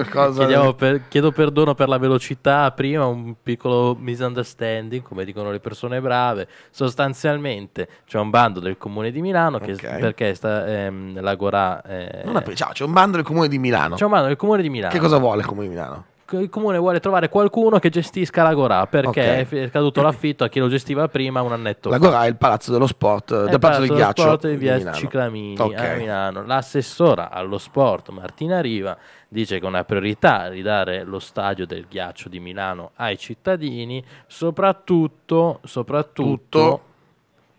per, chiedo perdono per la velocità prima, un piccolo misunderstanding, come dicono le persone brave. Sostanzialmente c'è un bando del comune di Milano che, okay. perché sta, ehm, l'Agorà... Eh, pe- ciao, c'è un bando del comune di Milano. C'è un bando del comune di Milano. Che cosa vuole il comune di Milano? il comune vuole trovare qualcuno che gestisca la Gorà perché okay. è caduto l'affitto a chi lo gestiva prima un annetto la Gorà è il palazzo dello sport del palazzo, palazzo del ghiaccio sport di via Milano. Ciclamini okay. a Milano l'assessora allo sport Martina Riva dice che è una priorità ridare lo stadio del ghiaccio di Milano ai cittadini soprattutto, soprattutto Tutto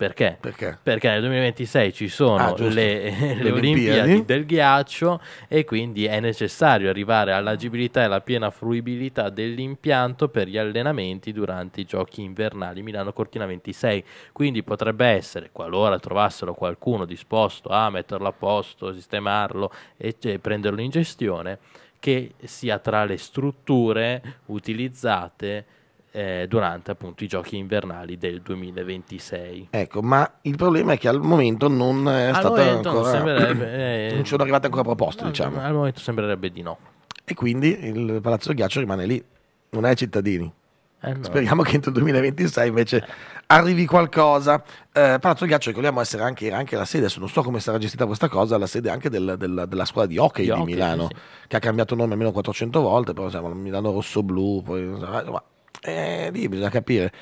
perché? Perché? Perché nel 2026 ci sono ah, le, le, [laughs] le, Olimpiadi. Olimpiadi del ghiaccio e quindi è necessario arrivare all'agibilità e alla piena fruibilità dell'impianto per gli allenamenti durante i giochi invernali Milano-Cortina 26. Quindi potrebbe essere, qualora trovassero qualcuno disposto a metterlo a posto, sistemarlo e prenderlo in gestione, che sia tra le strutture utilizzate eh, durante appunto i giochi invernali del 2026. Ecco, ma il problema è che al momento non è al stata ancora... non, [coughs] eh, non, sono arrivate ancora proposte, diciamo. Al momento sembrerebbe di no. E quindi il Palazzo del Ghiaccio rimane lì, non è ai cittadini. Eh Speriamo che entro il 2026 invece arrivi qualcosa. Eh, Palazzo Ghiaccio, ricordiamo essere anche, anche, la sede, adesso non so come sarà gestita questa cosa, la sede anche del, del, della squadra di hockey di, di hockey, Milano, sì. che ha cambiato nome almeno 400 volte, però siamo Milano rosso-blu, poi, insomma, è eh, lì bisogna capire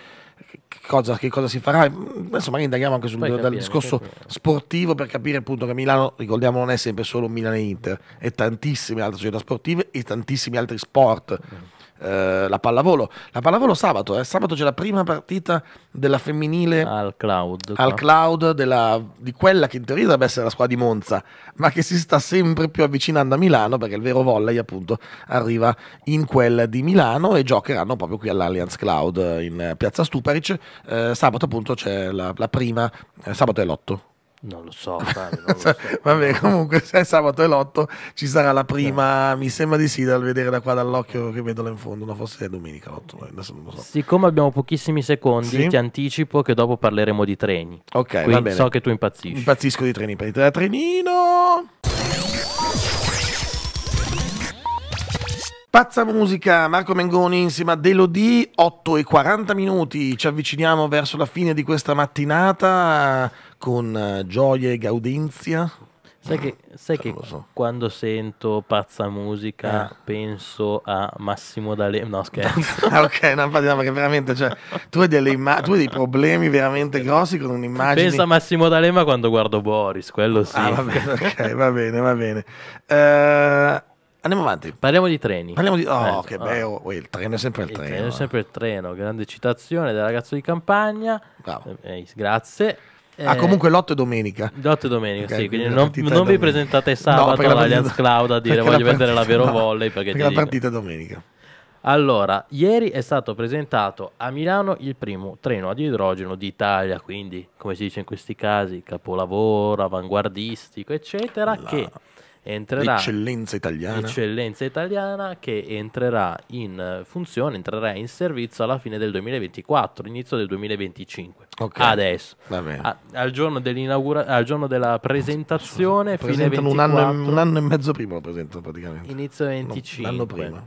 che cosa, che cosa si farà. Insomma, indaghiamo anche sul capire, discorso capire. sportivo per capire appunto che Milano, ricordiamo, non è sempre solo Milano e Inter, è tantissime altre società sportive e tantissimi altri sport. Okay. Eh, la pallavolo. La pallavolo sabato, eh. sabato c'è la prima partita della femminile al cloud, al cloud della, di quella che in teoria dovrebbe essere la squadra di Monza, ma che si sta sempre più avvicinando a Milano perché il vero volley appunto arriva in quella di Milano e giocheranno proprio qui all'Alliance Cloud in eh, piazza Stuparic. Eh, sabato appunto c'è la, la prima, eh, sabato è l'otto. Non lo so, Fabio, non [laughs] cioè, so. Vabbè, comunque se sabato e lotto ci sarà la prima, no. mi sembra di sì, dal vedere da qua dall'occhio che vedo là in fondo, no, forse è domenica Lotto, eh, adesso non lo so. Siccome abbiamo pochissimi secondi, sì? ti anticipo che dopo parleremo di treni. Ok, Quindi so che tu impazzisci. Impazzisco di treni, partite da trenino. Pazza musica, Marco Mengoni insieme a Delodì, 8 e 40 minuti, ci avviciniamo verso la fine di questa mattinata con eh, gioie e gaudenzia. Sai che, sai che so. quando sento pazza musica eh. penso a Massimo D'Alema. No, scherzo. [laughs] ok, no, infatti, no, perché veramente cioè, tu, hai imma- tu, hai dei problemi veramente grossi con un'immagine. Pensa a Massimo D'Alema quando guardo Boris, quello sì. Ah, va bene, okay, va bene, va bene. Uh, andiamo avanti. Parliamo di treni. Parliamo di... Oh, eh, che bello. Ah. Oh, oh. il treno è sempre il, il treno. treno. è eh. sempre il treno. Grande citazione del ragazzo di campagna. Eh, grazie ah, eh, comunque l'otto è domenica. L'otto è domenica, okay, sì, quindi, quindi non, non vi presentate sabato no, all'Allianz Cloud a dire voglio la partita, vedere la Vero [laughs] no, Volley perché, perché la partita è domenica. Allora, ieri è stato presentato a Milano il primo treno ad idrogeno d'Italia, quindi come si dice in questi casi, capolavoro, avanguardistico, eccetera, la... che entrerà l'eccellenza italiana. l'eccellenza italiana che entrerà in funzione, entrerà in servizio alla fine del 2024, inizio del 2025. Okay. Adesso, a, al, giorno al, giorno della presentazione, presentano 24, un, anno e, un anno, e mezzo prima lo presentano praticamente. Inizio 25. No, l'anno prima.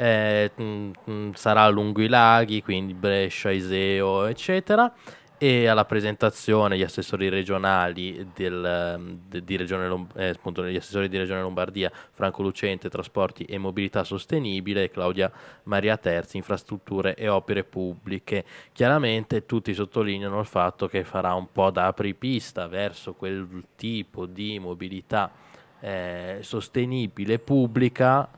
Eh, mh, mm, mh, mm, sarà lungo i laghi, quindi Brescia, Iseo, eccetera e alla presentazione gli assessori regionali del, ehm, de, di, Regione Lomb- eh, appunto, gli assessori di Regione Lombardia, Franco Lucente, Trasporti e Mobilità Sostenibile e Claudia Maria Terzi, Infrastrutture e Opere Pubbliche. Chiaramente tutti sottolineano il fatto che farà un po' da apripista verso quel tipo di mobilità eh, sostenibile pubblica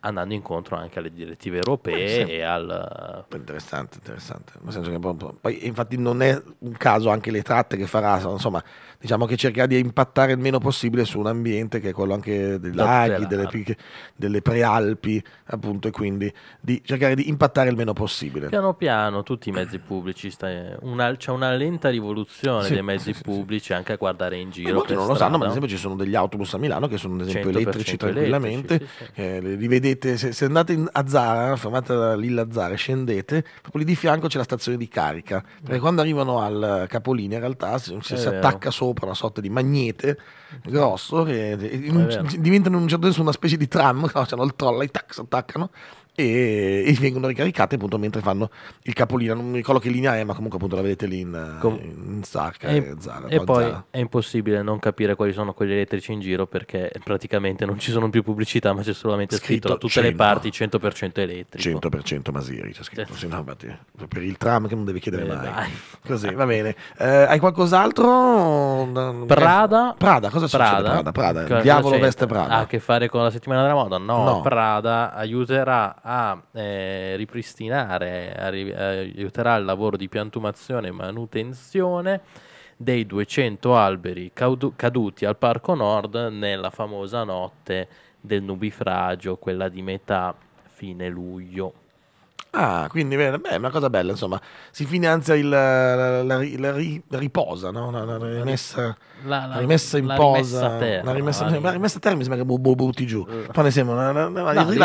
andando incontro anche alle direttive eh, europee e al... Interessante, interessante. Nel senso che poi, infatti non è un caso anche le tratte che farà, insomma, diciamo che cercare di impattare il meno possibile su un ambiente che è quello anche dei laghi, delle, ah. delle prealpi, appunto, e quindi di cercare di impattare il meno possibile. Piano piano tutti i mezzi pubblici, c'è una, una lenta rivoluzione sì, dei mezzi sì, pubblici sì, anche a guardare in giro. Molti non lo sanno, ma ad esempio ci sono degli autobus a Milano che sono ad esempio elettrici tranquillamente, elettrici, eh, li vedete, se, se andate in, a Zara, fermate da Lilla Zara, scendete, proprio lì di fianco c'è la stazione di carica, perché mm. quando arrivano al capolinea in realtà si, si attacca solo sopra una sorta di magnete grosso che un, diventano in un certo senso una specie di tram, [laughs] no? hanno il trolley, tac, si attaccano e, e, vengono ricaricate appunto mentre fanno il capolino. Non mi ricordo che linea è, ma comunque appunto la vedete lì in, Com- in Sarca e, e, Zara, e poi Zara. è impossibile non capire quali sono quelli elettrici in giro perché praticamente non ci sono più pubblicità, ma c'è solamente scritto, scritto da tutte 100. le parti 100% elettrico. 100% Masiri c'è scritto, sì, no, infatti, per il tram che non devi chiedere eh, mai. Dai. Così, va bene. Eh, hai qualcos'altro? Prada. Prada, cosa cosa Prada, succede Prada? Prada, Prada diavolo veste Prada. Ha ah, a che fare con la settimana della moda? No, no. Prada aiuterà a eh, ripristinare, a ri- eh, aiuterà il lavoro di piantumazione e manutenzione dei 200 alberi caudu- caduti al Parco Nord nella famosa notte del nubifragio, quella di metà fine luglio. Ah, quindi beh, è una cosa bella, insomma, si finanzia il, la, la, la, ri, la, riposa, no? la, rimessa, rimessa, in posa, la rimessa, a terra mi sembra che bu, butti giù, uh. poi ne sembra, no, la, li,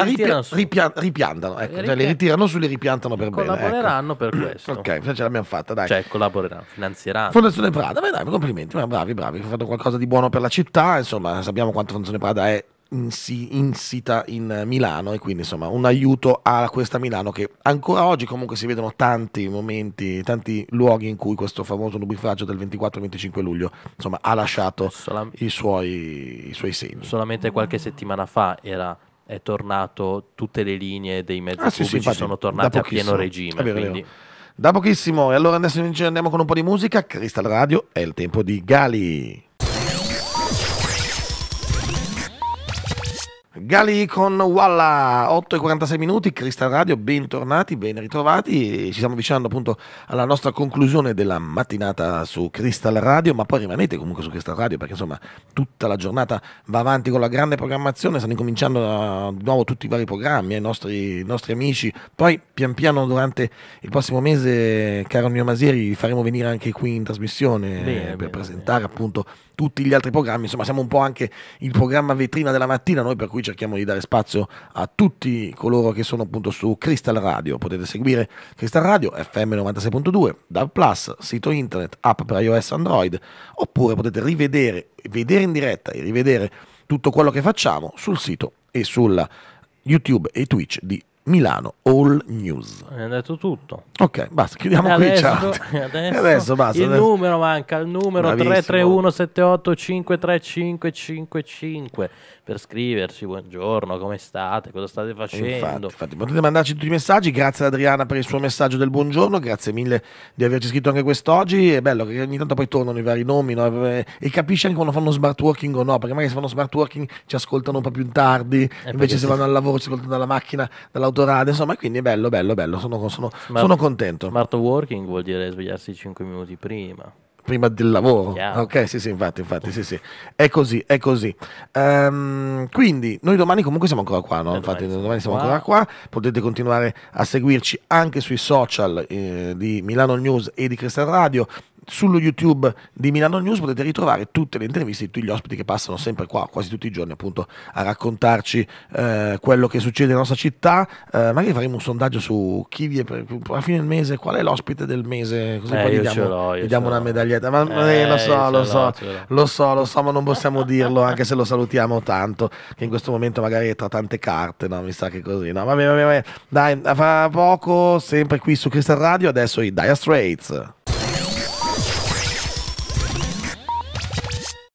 ripian, ripiantano, ecco, ripian... cioè, li ritirano su, e li ripiantano per bene. Ecco. Collaboreranno ecco. per mm, questo. ok, cioè, ce l'abbiamo fatta, dai. Cioè collaboreranno, finanzieranno. Fondazione Prada, beh, dai, complimenti, ma bravi, bravi, hanno fatto qualcosa di buono per la città, insomma, sappiamo quanto Fondazione Prada è insita in Milano e quindi insomma un aiuto a questa Milano che ancora oggi comunque si vedono tanti momenti, tanti luoghi in cui questo famoso nubifragio del 24-25 luglio insomma ha lasciato Solam- i, suoi, i suoi segni. Solamente qualche settimana fa era è tornato tutte le linee dei mezzi ah, pubblici sì, sì, sono tornate a pieno regime. Vero, quindi... Da pochissimo, e allora adesso andiamo con un po' di musica. Crystal Radio è il tempo di Gali. Gali con Walla, 8 e 46 minuti, Cristal Radio, bentornati, ben ritrovati, ci stiamo avvicinando appunto alla nostra conclusione della mattinata su Cristal Radio, ma poi rimanete comunque su Cristal Radio perché insomma tutta la giornata va avanti con la grande programmazione, stanno incominciando eh, di nuovo tutti i vari programmi, ai eh, nostri, nostri, amici, poi pian piano durante il prossimo mese, caro mio Masieri, vi faremo venire anche qui in trasmissione bene, per bene, presentare bene. appunto tutti gli altri programmi, insomma siamo un po' anche il programma vetrina della mattina, noi per cui cerchiamo cerchiamo di dare spazio a tutti coloro che sono appunto su Crystal Radio. Potete seguire Crystal Radio, FM 96.2, DAB Plus, sito internet, app per iOS Android, oppure potete rivedere, vedere in diretta e rivedere tutto quello che facciamo sul sito e sulla YouTube e Twitch di Milano All News. Hai detto tutto. Ok, basta, chiudiamo [laughs] e qui. Adesso, e adesso, adesso basta. Il adesso. numero manca, il numero 331-78-53555 per scriverci buongiorno, come state, cosa state facendo. Infatti, infatti, potete mandarci tutti i messaggi, grazie ad Adriana per il suo messaggio del buongiorno, grazie mille di averci scritto anche quest'oggi, è bello che ogni tanto poi tornano i vari nomi no? e capisci anche quando fanno smart working o no, perché magari se fanno smart working ci ascoltano un po' più tardi, e eh, invece se vanno al lavoro ci ascoltano dalla macchina, dall'autobus autorade, insomma, quindi è bello, bello, bello, sono, sono, smart, sono contento. Smart working vuol dire svegliarsi 5 minuti prima prima del lavoro. Yeah. Ok, sì, sì, infatti, infatti, sì, sì. È così, è così. Um, quindi, noi domani comunque siamo ancora qua, no? Beh, infatti, domani, domani siamo qua. ancora qua. Potete continuare a seguirci anche sui social eh, di Milano News e di Cristian Radio sullo YouTube di Milano News potete ritrovare tutte le interviste di tutti gli ospiti che passano sempre qua, quasi tutti i giorni, appunto, a raccontarci eh, quello che succede nella nostra città. Eh, magari faremo un sondaggio su chi vi è per, a fine del mese, qual è l'ospite del mese, così eh, poi gli diamo, gli diamo una medaglietta. Ma eh, lo eh, so, lo so, lo so, lo so, ma non possiamo dirlo, anche se lo salutiamo tanto, che in questo momento magari è tra tante carte, no? Mi sa che così, no? Vabbè, vabbè, vabbè. Dai, fra poco, sempre qui su Crystal Radio, adesso i Dire Straits.